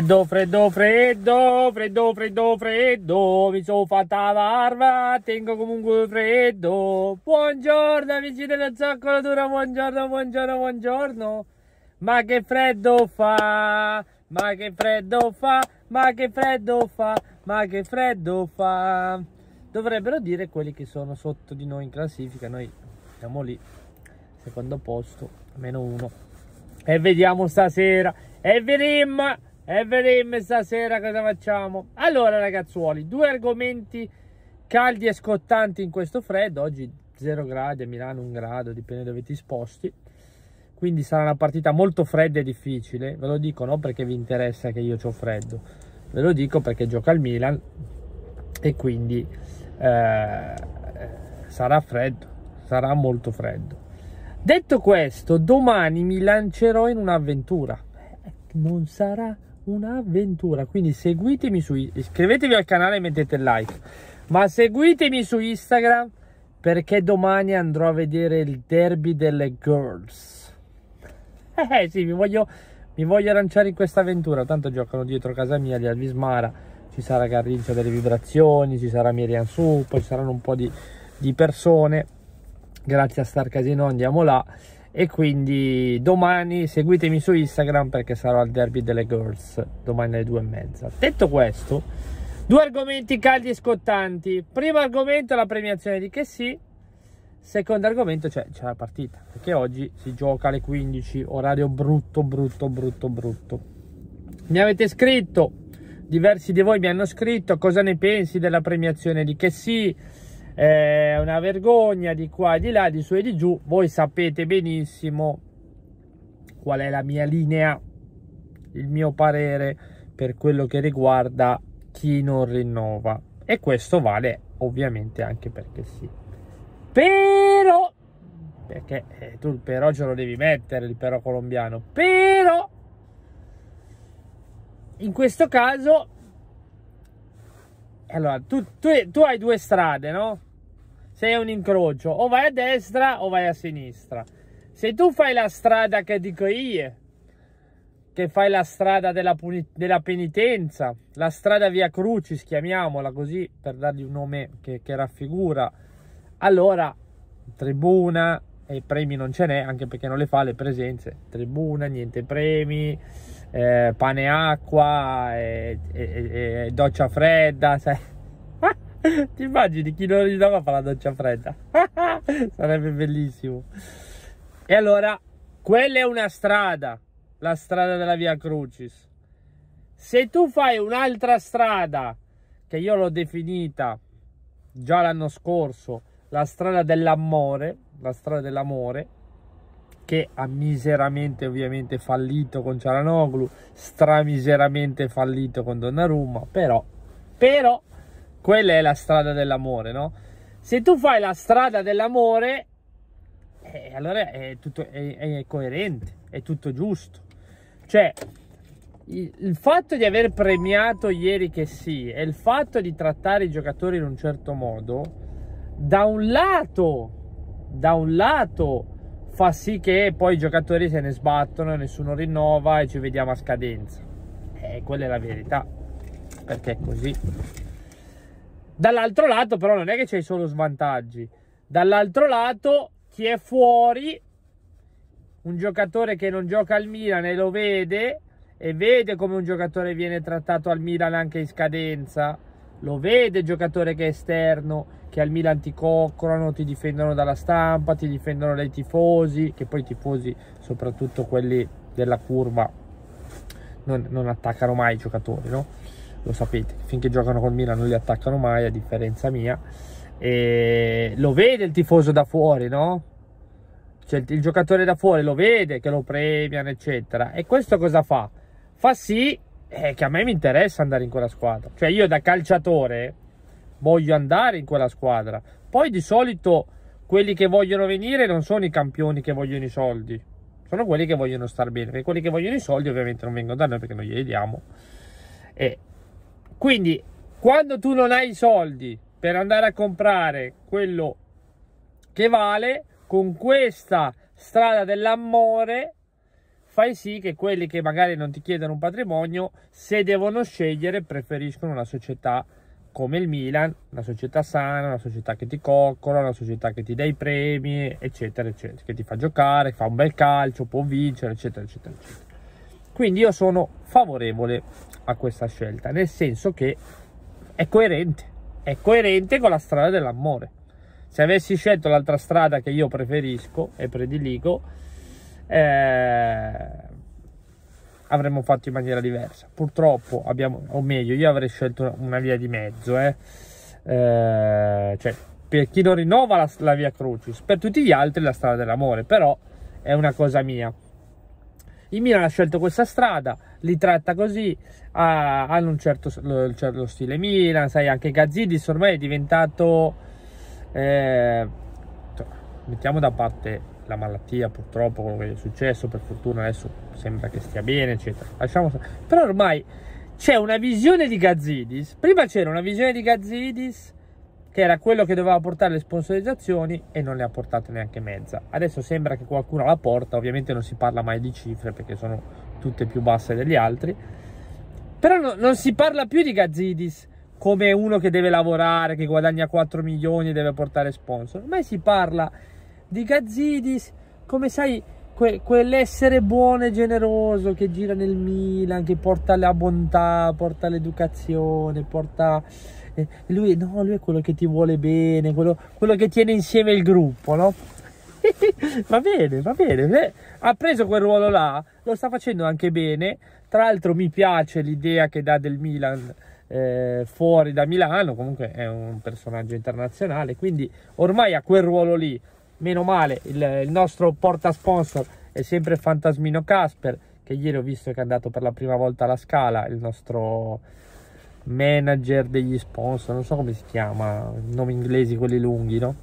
Freddo, freddo, freddo, freddo, freddo, freddo, mi sono fatta la barba, tengo comunque freddo. Buongiorno amici della zoccolatura, buongiorno, buongiorno, buongiorno. Ma che freddo fa, ma che freddo fa, ma che freddo fa, ma che freddo fa. Dovrebbero dire quelli che sono sotto di noi in classifica, noi siamo lì, secondo posto, meno uno. E vediamo stasera, e vedremo. E vedremo stasera cosa facciamo. Allora ragazzuoli, due argomenti caldi e scottanti in questo freddo. Oggi 0 gradi, a Milano 1 grado, dipende dove ti sposti. Quindi sarà una partita molto fredda e difficile. Ve lo dico non perché vi interessa che io ho freddo. Ve lo dico perché gioca al Milan e quindi eh, sarà freddo, sarà molto freddo. Detto questo, domani mi lancerò in un'avventura. Non sarà un'avventura. Quindi seguitemi su iscrivetevi al canale e mettete like. Ma seguitemi su Instagram perché domani andrò a vedere il derby delle girls. Eh, eh sì, mi voglio, mi voglio lanciare in questa avventura. Tanto giocano dietro casa mia gli Alvismara. Ci sarà Garrincia delle vibrazioni, ci sarà Miriam Su, poi ci saranno un po' di, di persone. Grazie a Star Casino andiamo là e quindi domani seguitemi su Instagram perché sarò al derby delle girls domani alle due e mezza detto questo due argomenti caldi e scottanti primo argomento la premiazione di che sì secondo argomento cioè c'è la partita perché oggi si gioca alle 15 orario brutto brutto brutto brutto mi avete scritto diversi di voi mi hanno scritto cosa ne pensi della premiazione di che sì è una vergogna di qua e di là, di su e di giù. Voi sapete benissimo qual è la mia linea, il mio parere per quello che riguarda chi non rinnova. E questo vale ovviamente anche perché sì. Però, perché eh, tu il però ce lo devi mettere, il però colombiano, però in questo caso allora tu, tu, tu, hai due strade no sei un incrocio, o vai a destra o vai a sinistra. Se tu fai la strada che dico io, che fai la strada della, della penitenza, la strada via Crucis, chiamiamola così, per dargli un nome che, che raffigura, allora tribuna, e premi non ce n'è anche perché non le fa le presenze tribuna niente premi eh, pane acqua eh, eh, doccia fredda sai? Ti immagini chi non rinnova fa la doccia fredda? Sarebbe bellissimo. E allora, quella è una strada, la strada della Via Crucis. Se tu fai un'altra strada, che io l'ho definita già l'anno scorso, la strada dell'amore, la strada dell'amore, che ha miseramente ovviamente fallito con Ciaranoglu, stramiseramente fallito con Donnarumma, però, però, quella è la strada dell'amore, no? Se tu fai la strada dell'amore, eh, allora è, tutto, è, è coerente, è tutto giusto. Cioè, il fatto di aver premiato ieri che sì e il fatto di trattare i giocatori in un certo modo da un lato da un lato fa sì che poi i giocatori se ne sbattono nessuno rinnova e ci vediamo a scadenza e eh, quella è la verità perché è così Dall'altro lato però non è che c'è solo svantaggi. Dall'altro lato chi è fuori, un giocatore che non gioca al Milan e lo vede, e vede come un giocatore viene trattato al Milan anche in scadenza, lo vede il giocatore che è esterno, che al Milan ti coccolano, ti difendono dalla stampa, ti difendono dai tifosi, che poi i tifosi, soprattutto quelli della curva, non, non attaccano mai i giocatori, no? lo sapete, finché giocano col Milan non li attaccano mai, a differenza mia. E lo vede il tifoso da fuori, no? Cioè, il giocatore da fuori lo vede, che lo premiano, eccetera. E questo cosa fa? Fa sì eh, che a me mi interessa andare in quella squadra. Cioè, io da calciatore voglio andare in quella squadra. Poi di solito quelli che vogliono venire non sono i campioni che vogliono i soldi, sono quelli che vogliono star bene. Perché quelli che vogliono i soldi ovviamente non vengono da noi perché noi glieli diamo. E quindi, quando tu non hai i soldi per andare a comprare quello che vale, con questa strada dell'amore fai sì che quelli che magari non ti chiedono un patrimonio, se devono scegliere, preferiscono una società come il Milan, una società sana, una società che ti coccola, una società che ti dà i premi, eccetera, eccetera, che ti fa giocare, fa un bel calcio, può vincere, eccetera, eccetera, eccetera. Quindi io sono favorevole a questa scelta, nel senso che è coerente, è coerente con la strada dell'amore. Se avessi scelto l'altra strada che io preferisco e prediligo, eh, avremmo fatto in maniera diversa. Purtroppo abbiamo, o meglio, io avrei scelto una via di mezzo, eh. Eh, cioè per chi non rinnova la, la via Crucis, per tutti gli altri la strada dell'amore, però è una cosa mia. Il Milan ha scelto questa strada, li tratta così, ha, hanno un certo, lo, lo stile Milan, sai anche Gazzidis ormai è diventato, eh, mettiamo da parte la malattia purtroppo, quello che è successo, per fortuna adesso sembra che stia bene, eccetera. Lasciamo, però ormai c'è una visione di Gazzidis, prima c'era una visione di Gazzidis che era quello che doveva portare le sponsorizzazioni e non le ha portate neanche mezza. Adesso sembra che qualcuno la porta, ovviamente non si parla mai di cifre perché sono tutte più basse degli altri, però no, non si parla più di Gazzidis come uno che deve lavorare, che guadagna 4 milioni e deve portare sponsor, ma si parla di Gazzidis come sai que, quell'essere buono e generoso che gira nel Milan, che porta la bontà, porta l'educazione, porta... Eh, lui, no, lui è quello che ti vuole bene, quello, quello che tiene insieme il gruppo, no? va bene, va bene. Eh, ha preso quel ruolo là, lo sta facendo anche bene. Tra l'altro mi piace l'idea che dà del Milan eh, fuori da Milano, comunque è un personaggio internazionale, quindi ormai ha quel ruolo lì meno male il, il nostro porta sponsor è sempre Fantasmino Casper che ieri ho visto che è andato per la prima volta alla Scala il nostro manager degli sponsor non so come si chiama nomi inglesi quelli lunghi no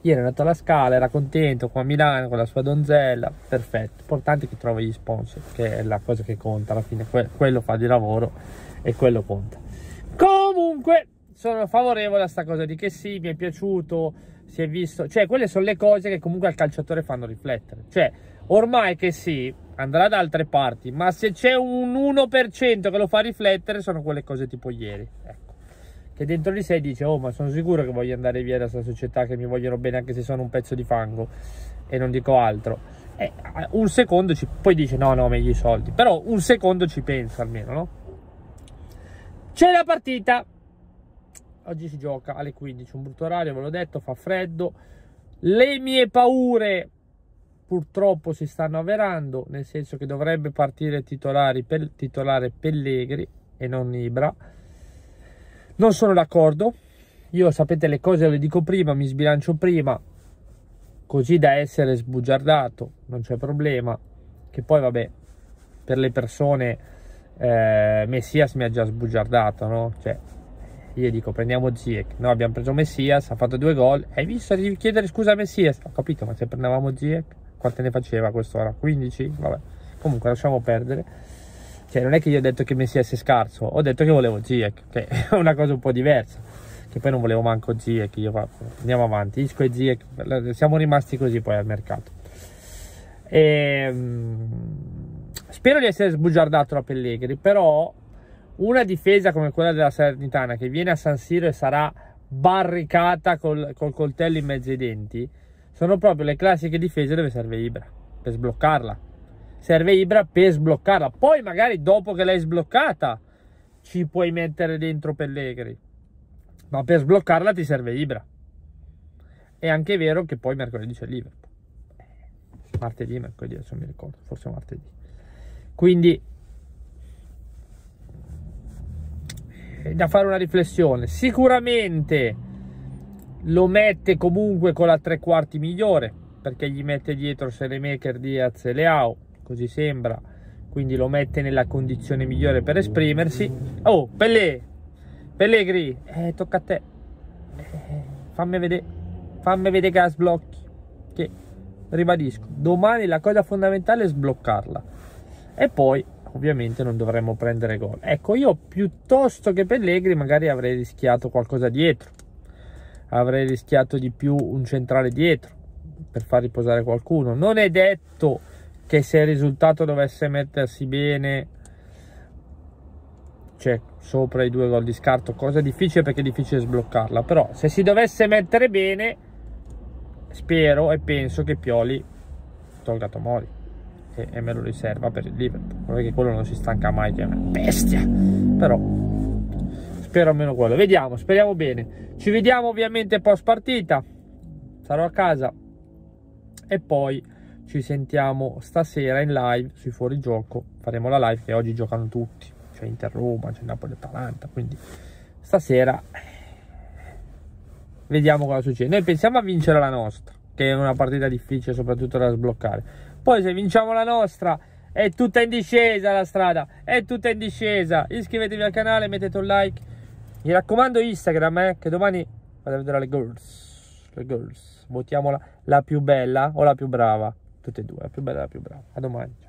ieri è andato alla Scala era contento qua a Milano con la sua donzella perfetto importante che trova gli sponsor che è la cosa che conta alla fine que quello fa di lavoro e quello conta comunque sono favorevole a sta cosa di che sì mi è piaciuto si è visto, cioè quelle sono le cose che comunque al calciatore fanno riflettere, cioè ormai che sì, andrà da altre parti, ma se c'è un 1% che lo fa riflettere sono quelle cose tipo ieri, ecco. che dentro di sé dice oh ma sono sicuro che voglio andare via da questa società che mi vogliono bene anche se sono un pezzo di fango e non dico altro. Eh, un secondo ci, poi dice no no meglio i soldi, però un secondo ci pensa almeno, no? C'è la partita oggi si gioca alle 15, un brutto orario, ve l'ho detto, fa freddo. Le mie paure purtroppo si stanno avverando, nel senso che dovrebbe partire titolare, per, titolare Pellegri e non Ibra. Non sono d'accordo, io sapete le cose le dico prima, mi sbilancio prima, così da essere sbugiardato, non c'è problema, che poi vabbè, per le persone eh, Messias mi ha già sbugiardato, no? Cioè, io dico prendiamo Ziek, no abbiamo preso Messias, ha fatto due gol, hai visto, di chiedere scusa a Messias, ho capito, ma se prendevamo Ziek, quante ne faceva quest'ora? 15? Vabbè, comunque lasciamo perdere. Cioè non è che io ho detto che Messias è scarso, ho detto che volevo Ziek, che è una cosa un po' diversa, che poi non volevo manco Ziek, io andiamo avanti, Isco e Ziek, siamo rimasti così poi al mercato. E, ehm, spero di essere sbugiardato da Pellegri, però una difesa come quella della Salernitana che viene a San Siro e sarà barricata col, col coltello in mezzo ai denti sono proprio le classiche difese dove serve Ibra per sbloccarla serve Ibra per sbloccarla poi magari dopo che l'hai sbloccata ci puoi mettere dentro Pellegri ma per sbloccarla ti serve Ibra è anche vero che poi mercoledì c'è Liverpool eh, martedì, mercoledì adesso mi ricordo forse martedì quindi da fare una riflessione. Sicuramente lo mette comunque con la tre quarti migliore perché gli mette dietro Seremaker, Diaz e Leao, così sembra. Quindi lo mette nella condizione migliore per esprimersi. Oh, Pellè, Pellegri, eh, tocca a te. Eh, fammi vedere, fammi vedere che la sblocchi. Che, ribadisco, domani la cosa fondamentale è sbloccarla. E poi ovviamente non dovremmo prendere gol. Ecco, io piuttosto che Pellegri magari avrei rischiato qualcosa dietro, avrei rischiato di più un centrale dietro per far riposare qualcuno. Non è detto che se il risultato dovesse mettersi bene, cioè sopra i due gol di scarto, cosa difficile perché è difficile sbloccarla, però se si dovesse mettere bene, spero e penso che Pioli tolga Tomori e me lo riserva per il Liverpool perché quello non si stanca mai che è una bestia però spero almeno quello vediamo speriamo bene ci vediamo ovviamente post partita sarò a casa e poi ci sentiamo stasera in live sui fuorigioco faremo la live che oggi giocano tutti c'è Inter Roma c'è Napoli Atalanta quindi stasera vediamo cosa succede noi pensiamo a vincere la nostra che è una partita difficile soprattutto da sbloccare poi se vinciamo la nostra è tutta in discesa la strada, è tutta in discesa. Iscrivetevi al canale, mettete un like. Mi raccomando Instagram, eh, che domani vado a vedere le girls. Le girls. Votiamo la, la più bella o la più brava. Tutte e due, la più bella e la più brava. A domani.